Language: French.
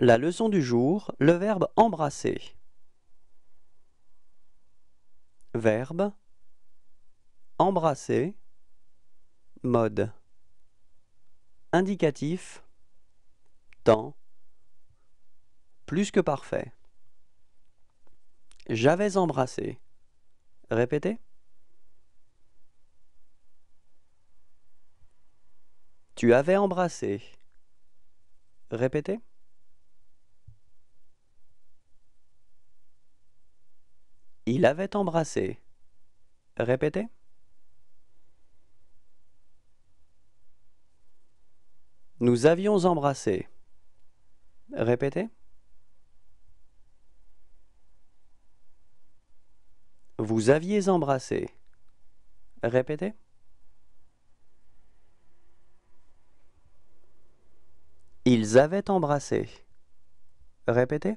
La leçon du jour, le verbe embrasser. Verbe embrasser mode indicatif temps plus que parfait. J'avais embrassé. Répétez. Tu avais embrassé. Répétez. Il avait embrassé. Répétez. Nous avions embrassé. Répétez. Vous aviez embrassé. Répétez. Ils avaient embrassé. Répétez.